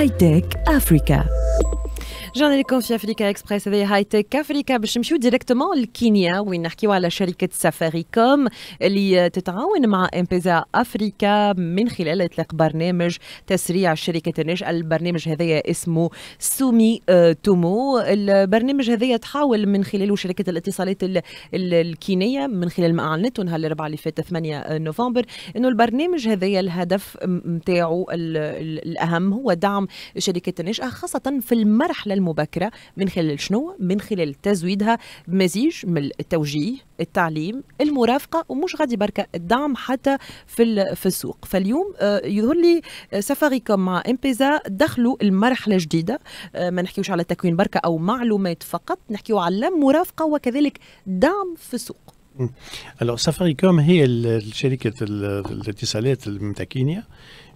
High Tech Africa. جانا في افريكا اكسبريس هذه هاي تك افريكا باش نمشيو ديريكتومون لكينيا وين نحكيو على شركه سفاري كوم اللي تتعاون مع امبيزا افريكا من خلال اطلاق برنامج تسريع الشركه الناشئه البرنامج هذايا اسمه سومي تومو البرنامج هذايا تحاول من خلاله شركه الاتصالات الكينيه من خلال ما اعلنته نهار اللي فات 8 نوفمبر انه البرنامج هذايا الهدف نتاعو الاهم هو دعم شركه الناشئه خاصه في المرحله المبكرة من خلال شنو؟ من خلال تزويدها بمزيج من التوجيه التعليم المرافقة ومش غادي بركة الدعم حتى في في السوق فاليوم آه، يظهر لي آه، سفاريكوم مع امبيزا دخلوا المرحلة جديدة آه، ما نحكيوش على تكوين بركة أو معلومات فقط نحكيو على مرافقة وكذلك دعم في السوق الو سفاريكوم هي الشركه الاتصالات من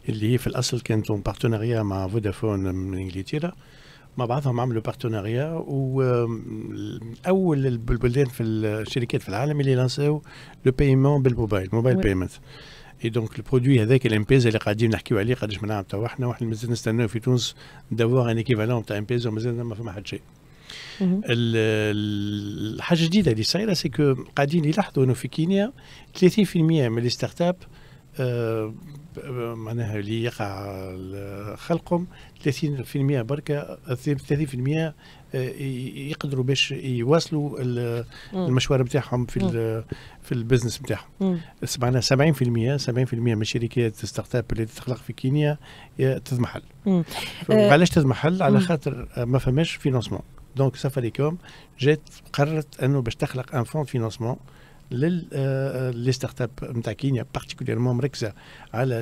اللي هي في الاصل كانت بارتنريا مع فودافون من انجلترا مع بعضهم عملوا بارتناريا واول البلدان في الشركات في العالم اللي لانساو لو بايمون بالموبايل موبايل بايمنت اي دونك البرودوي هذاك الامبيزا اللي قاعدين نحكيو عليه قداش من عام توا احنا واحنا مازال نستناو في تونس دافوار ان ايكيفالون تاع امبيزا ومازال ما فما حد شيء الحاجه الجديده اللي صايره سي كو قاعدين يلاحظوا انه في كينيا 30% من الستارت اب آه، معناها اللي يقع خلقهم 30% بركه 30% آه، يقدروا باش يواصلوا المشوار نتاعهم في في البزنس نتاعهم معناها 70% 70% من الشركات ستارت اب اللي تخلق في كينيا تضمحل آه، علاش تضمحل على خاطر ما فماش فينونسمون دونك سفاريكوم جات قررت انه باش تخلق ان فون فينونسمون les startups italiennes particulièrement m'regardent à la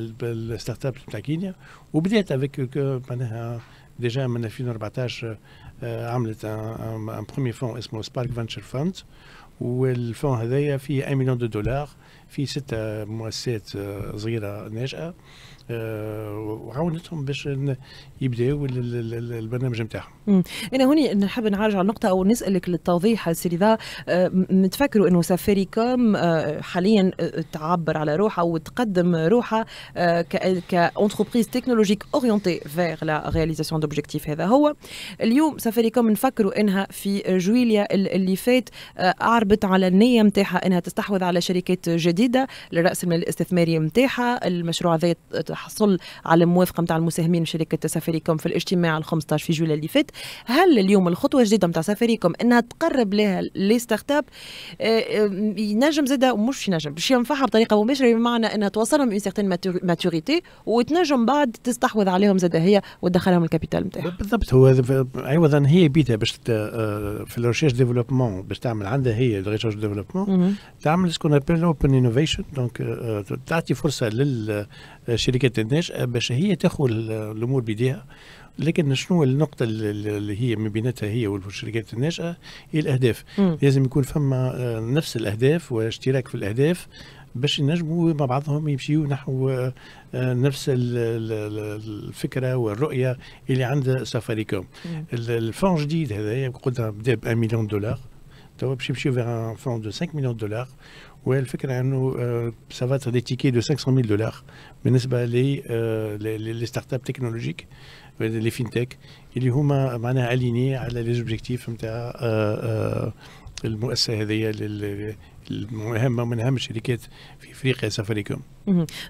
startup italienne ou bien avec déjà un financier partage amplement un premier fonds, c'est spark venture fund où le fonds a 1 million de dollars في ستة مؤسسات آه، صغيرة ناشئة آه، وعاونتهم باش يبداوا البرنامج نتاعهم. انا هوني نحب على النقطه او نسالك للتوضيح سيدي ذا نتفكروا آه، انه كوم حاليا تعبر على روحها وتقدم روحها كونتربريز تكنولوجيك اورينتي فيغ لا رياليزاسيون دوبجيكتيف هذا هو اليوم كوم نفكروا انها في جويليا اللي فات عربت على النيه نتاعها انها تستحوذ على شركات جديده جديده لراس المال الاستثماري نتاعها المشروع هذا تحصل على موافقه نتاع المساهمين شركه سفريكم في الاجتماع ال 15 في جولاي اللي فات هل اليوم الخطوه الجديده نتاع سفريكم انها تقرب لها لي ستارت اب آه، آه، ينجم زاده مش ينجم باش ينفعها بطريقه مباشره بمعنى انها توصلهم اون سيغتين ماتوريتي وتنجم بعد تستحوذ عليهم زاده هي وتدخلهم الكابيتال نتاعها بالضبط هو عوضا أيوة، هي بيتها باش آه، في الريشيرش ديفلوبمون باش تعمل عندها هي الريشيرش ديفلوبمون تعمل سكون ابل اوبن انوفيشن دونك euh, euh, تعطي فرصه للشركات آه، الناشئه آه، باش هي تاخذ الامور بيديها لكن شنو النقطة اللي هي ما بيناتها هي والشركات الناشئة آه، هي الأهداف مم. لازم يكون فما نفس الأهداف واشتراك في الأهداف باش ينجموا مع بعضهم يمشيوا نحو نفس الفكره والرؤيه اللي عند سفاريكوم الفون جديد هذا قدها بدا ب 1 مليون دولار Tu as vers un fonds de 5 millions de dollars. où elle fait que euh, ça va être des tickets de 500 000 dollars. Mais euh, les, startups technologiques, euh, les fintechs, ils sont alignés à les objectifs de euh, euh, المهمه من اهم الشركات في افريقيا سفريكم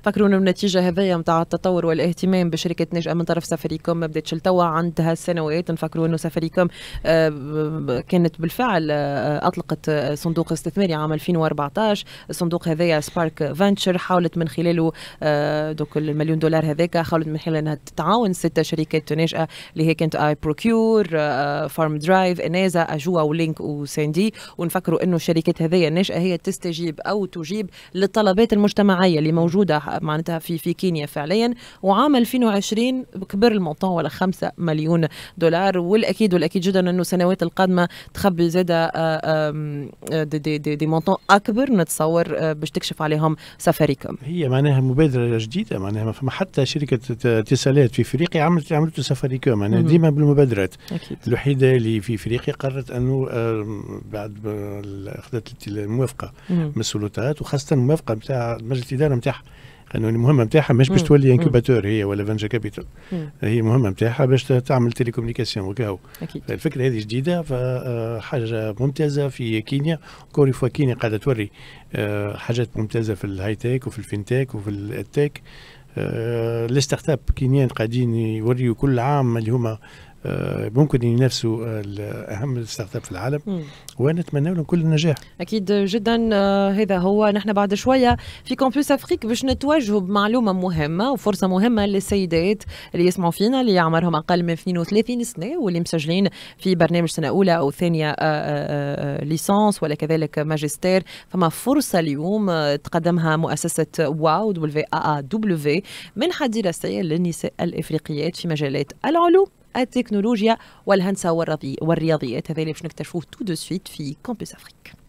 فكرون النتيجه هذايا متاع التطور والاهتمام بشركه نجأة من طرف سفريكم ما بداتش لتوا عندها سنوات نفكروا انه سفريكم آه، كانت بالفعل آه، اطلقت آه، صندوق استثماري عام 2014 الصندوق هذايا سبارك فانتشر حاولت من خلاله دوك المليون دولار هذاك حاولت من خلال انها تتعاون ستة شركات ناشئه اللي هي كانت اي بروكيور فارم درايف انازا اجوا ولينك وساندي ونفكروا انه الشركات هذايا الناشئه هي تستجيب او تجيب للطلبات المجتمعيه اللي موجوده معناتها في في كينيا فعليا وعام 2020 كبر المونطون ولا 5 مليون دولار والاكيد والاكيد جدا انه السنوات القادمه تخبي زاده آه، آه، دي, دي, دي, دي مونطون اكبر نتصور آه، باش تكشف عليهم سفاريكم هي معناها مبادره جديده معناها ما فما حتى شركه اتصالات في افريقيا عملت عملت سفاريكم معناها ديما بالمبادرات أكيد. الوحيده اللي في افريقيا قررت انه بعد اخذت الموافقه موافقه من السلطات وخاصه الموافقه نتاع مجلس الاداره نتاعها لانه المهمه نتاعها مش باش تولي انكوباتور هي ولا فانجا كابيتال هي المهمه نتاعها باش تعمل تيليكومونيكاسيون وكاهو الفكره هذه جديده فحاجه آه، ممتازه في كينيا كوري فوا كينيا قاعده توري آه، حاجات ممتازه في الهاي تيك وفي الفينتيك وفي التيك آه، لي ستارت اب كينيان قاعدين يوريو كل عام اللي هما آه، ممكن ينافسوا اهم الستارت في العالم ونتمنى لهم كل النجاح اكيد جدا آه، هذا هو نحن بعد شويه في كومبوس افريك باش نتواجهوا بمعلومه مهمه وفرصه مهمه للسيدات اللي يسمعوا فينا اللي عمرهم اقل من 32 سنه واللي مسجلين في برنامج سنه اولى او ثانيه ليسانس آه، ولا كذلك ماجستير فما فرصه اليوم تقدمها مؤسسه واو دبليو ا دبليو من دراسيه للنساء الافريقيات في مجالات العلوم التكنولوجيا والهندسة والرياضيات هذا اللي باش نكتشفوه تو دو سويت في كامبوس افريك